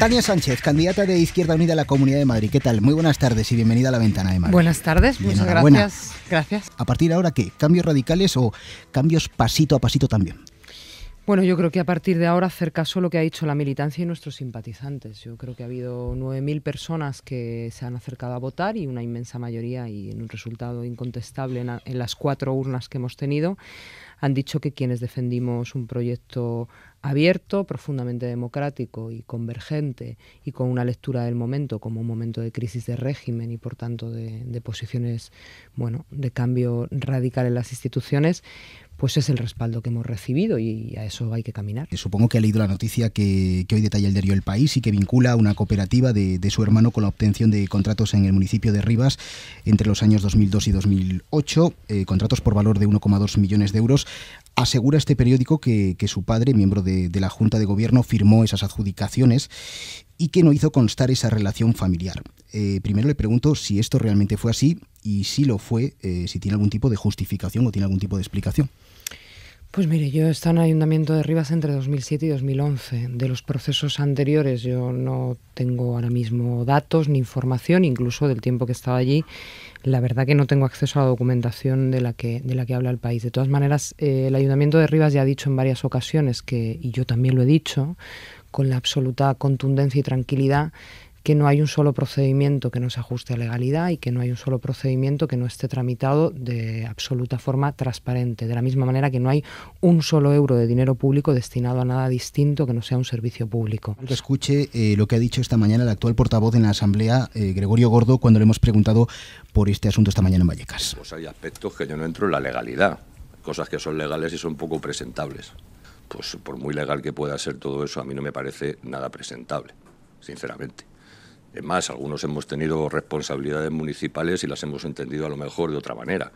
Tania Sánchez, candidata de Izquierda Unida a la Comunidad de Madrid. ¿Qué tal? Muy buenas tardes y bienvenida a la Ventana de Madrid. Buenas tardes, muchas gracias. Gracias. A partir de ahora, ¿qué? ¿Cambios radicales o cambios pasito a pasito también? Bueno, yo creo que a partir de ahora hacer caso a lo que ha dicho la militancia y nuestros simpatizantes. Yo creo que ha habido 9.000 personas que se han acercado a votar y una inmensa mayoría y un resultado incontestable en, en las cuatro urnas que hemos tenido han dicho que quienes defendimos un proyecto abierto, profundamente democrático y convergente y con una lectura del momento como un momento de crisis de régimen y por tanto de, posiciones bueno de cambio radical en las instituciones, pues es el respaldo que hemos recibido y a eso hay que caminar. Supongo que ha leído la noticia que, hoy detalla el diario El País y que vincula una cooperativa de, su hermano con la obtención de contratos en el municipio de Rivas entre los años 2002 y 2008, eh, contratos por valor de 1,2 millones de euros Asegura este periódico que, su padre, miembro de, la Junta de Gobierno, firmó esas adjudicaciones y que no hizo constar esa relación familiar. Eh, primero le pregunto si esto realmente fue así y si lo fue, eh, si tiene algún tipo de justificación o tiene algún tipo de explicación. Pues mire, yo he estado en Ayuntamiento de Rivas entre 2007 y 2011. De los procesos anteriores yo no tengo ahora mismo datos ni información, incluso del tiempo que estaba allí. La verdad que no tengo acceso a la documentación de la que, de la que habla el país. De todas maneras, eh, el Ayuntamiento de Rivas ya ha dicho en varias ocasiones que, y yo también lo he dicho, con la absoluta contundencia y tranquilidad, que no hay un solo procedimiento que no se ajuste a legalidad y que no hay un solo procedimiento que no esté tramitado de absoluta forma transparente, de la misma manera que no hay un solo euro de dinero público destinado a nada distinto que no sea un servicio público. Escuche eh, lo que ha dicho esta mañana el actual portavoz en la Asamblea, eh, Gregorio Gordo, cuando le hemos preguntado por este asunto esta mañana en Vallecas. Pues hay aspectos que yo no entro en la legalidad, cosas que son legales y son poco presentables. Pues por muy legal que pueda ser todo eso, a mí no me parece nada presentable, sinceramente. Es más, algunos hemos tenido responsabilidades municipales y las hemos entendido a lo mejor de otra manera.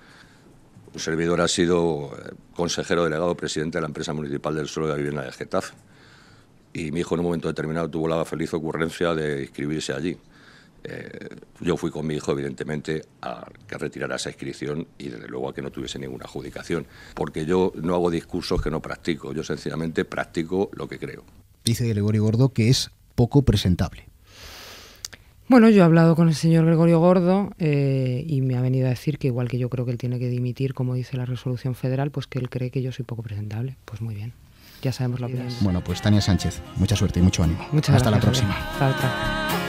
Un servidor ha sido eh, consejero delegado presidente de la empresa municipal del suelo de la vivienda de GETAF Y mi hijo en un momento determinado tuvo la feliz ocurrencia de inscribirse allí. Eh, yo fui con mi hijo, evidentemente, a que retirara esa inscripción y, desde luego, a que no tuviese ninguna adjudicación. Porque yo no hago discursos que no practico, yo sencillamente practico lo que creo. Dice Gregorio Gordo que es poco presentable. Bueno, yo he hablado con el señor Gregorio Gordo eh, y me ha venido a decir que igual que yo creo que él tiene que dimitir, como dice la resolución federal, pues que él cree que yo soy poco presentable. Pues muy bien, ya sabemos lo que es. Bueno, pues Tania Sánchez, mucha suerte y mucho ánimo. Hasta la próxima. Hasta